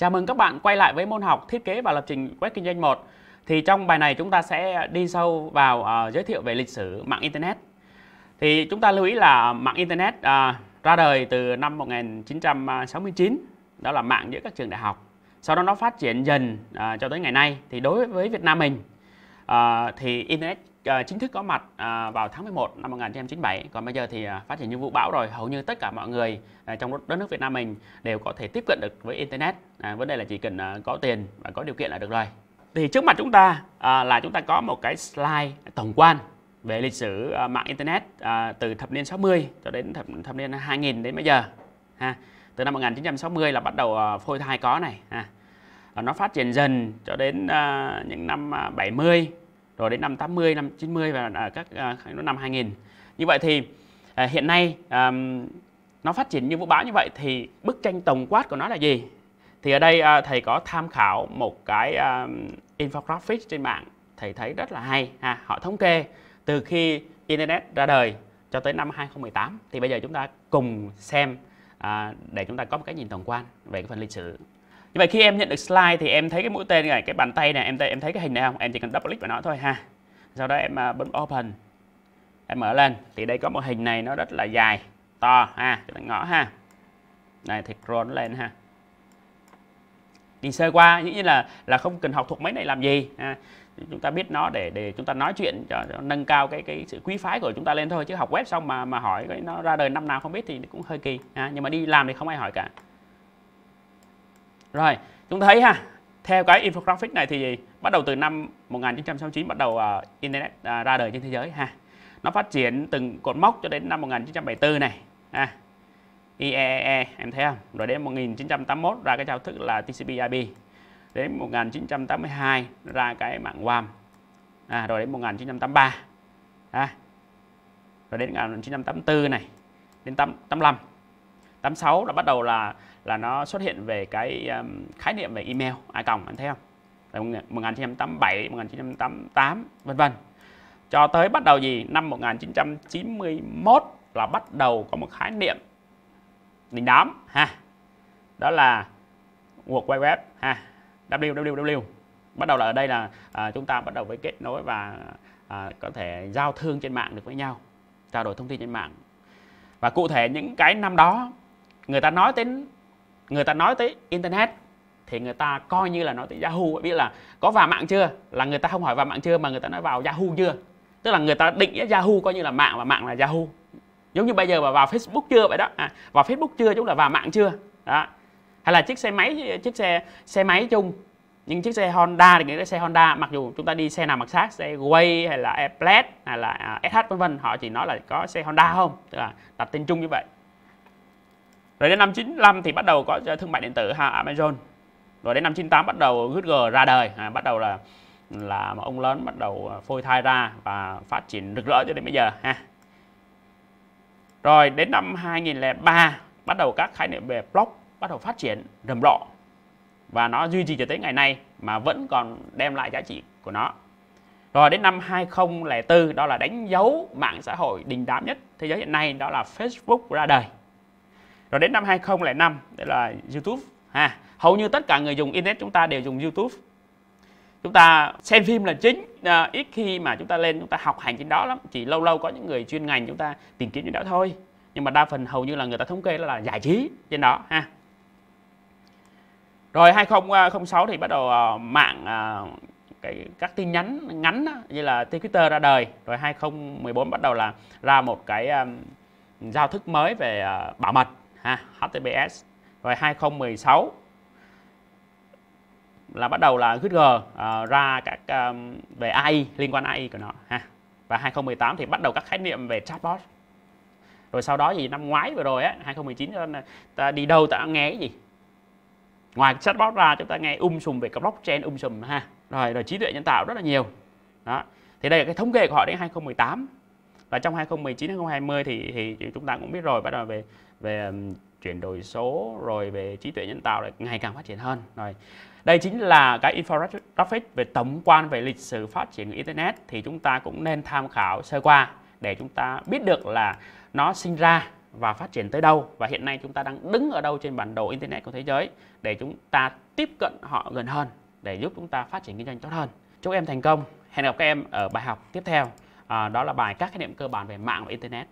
Chào mừng các bạn quay lại với môn học thiết kế và lập trình web kinh doanh 1. Thì trong bài này chúng ta sẽ đi sâu vào uh, giới thiệu về lịch sử mạng internet. Thì chúng ta lưu ý là mạng internet uh, ra đời từ năm 1969, đó là mạng giữa các trường đại học. Sau đó nó phát triển dần uh, cho tới ngày nay. Thì đối với Việt Nam mình uh, thì internet Ờ, chính thức có mặt à, vào tháng 11 năm 1997. Còn bây giờ thì à, phát triển như vụ bão rồi, hầu như tất cả mọi người à, trong đất nước Việt Nam mình đều có thể tiếp cận được với internet. vấn đề là chỉ cần có tiền và có điều kiện là được rồi. Thì trước mặt chúng ta là chúng ta có một cái slide tổng quan về lịch sử mạng internet từ thập niên 60 cho đến thập, thập niên 2000 đến bây giờ. Ha. Từ năm 1960 là bắt đầu phôi thai có này. Ha. nó phát triển dần cho đến những năm à, mươi rồi đến năm 80 năm 90 và à, các à, năm 2000 như vậy thì à, hiện nay nó phát triển như vũ bão như vậy thì bức tranh tổng quát của nó là gì thì ở đây thầy có tham khảo một cái infographic trên mạng thầy thấy rất là hay ha họ thống kê từ khi internet ra đời cho tới năm 2018 thì bây giờ chúng ta cùng xem để chúng ta có một cái nhìn tổng quan về cái phần lịch sử như vậy khi em nhận được slide thì em thấy cái mũi tên này cái bàn tay này em thấy em thấy cái hình này không em chỉ cần double click vào nó thôi ha sau đó em à, bấm open em mở lên thì đây có một hình này nó rất là dài to ha chúng ta ngõ ha này thì scroll lên ha đi sơ qua dĩ nhiên là là không cần học thuộc mấy này làm gì ha. chúng ta biết nó để để chúng ta nói chuyện cho, cho nâng cao cái cái sự quý phái của chúng ta lên thôi chứ học web xong mà mà hỏi cái nó ra đời năm nào không biết thì cũng hơi kỳ ha. nhưng mà đi làm thì không ai hỏi cả rồi, chúng ta thấy ha, theo cái infographic này thì gì? bắt đầu từ năm 1969 bắt đầu uh, internet uh, ra đời trên thế giới ha. Nó phát triển từng cột mốc cho đến năm 1974 này ha. IEEE e e, em thấy không? Rồi đến 1981 ra cái giao thức là TCP/IP. Đến 1982 ra cái mạng WAM. À, rồi đến 1983 ha. Rồi đến 1984 này, đến 85 86 là bắt đầu là là nó xuất hiện về cái um, khái niệm về email ai còng anh thấy không Đấy, 1987 1988 vân vân cho tới bắt đầu gì năm 1991 là bắt đầu có một khái niệm đình đám ha đó là World Wide Web ha www bắt đầu là ở đây là à, chúng ta bắt đầu với kết nối và à, có thể giao thương trên mạng được với nhau trao đổi thông tin trên mạng và cụ thể những cái năm đó người ta nói đến người ta nói tới internet thì người ta coi như là nói tới Yahoo biết là có vào mạng chưa là người ta không hỏi vào mạng chưa mà người ta nói vào Yahoo chưa tức là người ta định Yahoo coi như là mạng và mạng là Yahoo giống như bây giờ mà vào Facebook chưa vậy đó à, vào Facebook chưa chúng là vào mạng chưa đó hay là chiếc xe máy chiếc xe xe máy chung những chiếc xe Honda thì những cái xe Honda mặc dù chúng ta đi xe nào mặc sát xe Way hay là Airblade hay là à, SH vân vân họ chỉ nói là có xe Honda không tức là đặt tên chung như vậy rồi đến năm 95 thì bắt đầu có thương mại điện tử ha Amazon. Rồi đến năm 98 bắt đầu Google ra đời, à, bắt đầu là là một ông lớn bắt đầu à, phôi thai ra và phát triển rực rỡ cho đến bây giờ ha. Rồi đến năm 2003 bắt đầu các khái niệm về blog bắt đầu phát triển rầm rộ và nó duy trì cho tới ngày nay mà vẫn còn đem lại giá trị của nó. Rồi đến năm 2004 đó là đánh dấu mạng xã hội đình đám nhất thế giới hiện nay đó là Facebook ra đời rồi đến năm 2005 tức là YouTube ha hầu như tất cả người dùng internet chúng ta đều dùng YouTube chúng ta xem phim là chính à, ít khi mà chúng ta lên chúng ta học hành trên đó lắm chỉ lâu lâu có những người chuyên ngành chúng ta tìm kiếm trên đó thôi nhưng mà đa phần hầu như là người ta thống kê là giải trí trên đó ha rồi 2006 à, thì bắt đầu à, mạng à, cái các tin nhắn ngắn như là Twitter ra đời rồi 2014 bắt đầu là ra một cái giao thức mới về bảo mật ha HTTPS rồi 2016 là bắt đầu là GitG uh, à, ra các um, về AI liên quan AI của nó ha và 2018 thì bắt đầu các khái niệm về chatbot rồi sau đó gì năm ngoái vừa rồi á 2019 ờ, ta đi đâu ta nghe cái gì ngoài chatbot ra chúng ta nghe um sùm về các blockchain um sùm ha rồi rồi trí tuệ nhân tạo rất là nhiều đó thì đây là cái thống kê của họ đến 2018 và trong 2019 2020 thì thì chúng ta cũng biết rồi bắt đầu về về chuyển đổi số rồi về trí tuệ nhân tạo lại ngày càng phát triển hơn rồi đây chính là cái infographic về tổng quan về lịch sử phát triển của internet thì chúng ta cũng nên tham khảo sơ qua để chúng ta biết được là nó sinh ra và phát triển tới đâu và hiện nay chúng ta đang đứng ở đâu trên bản đồ internet của thế giới để chúng ta tiếp cận họ gần hơn để giúp chúng ta phát triển kinh doanh tốt hơn chúc em thành công hẹn gặp các em ở bài học tiếp theo à, đó là bài các khái niệm cơ bản về mạng và internet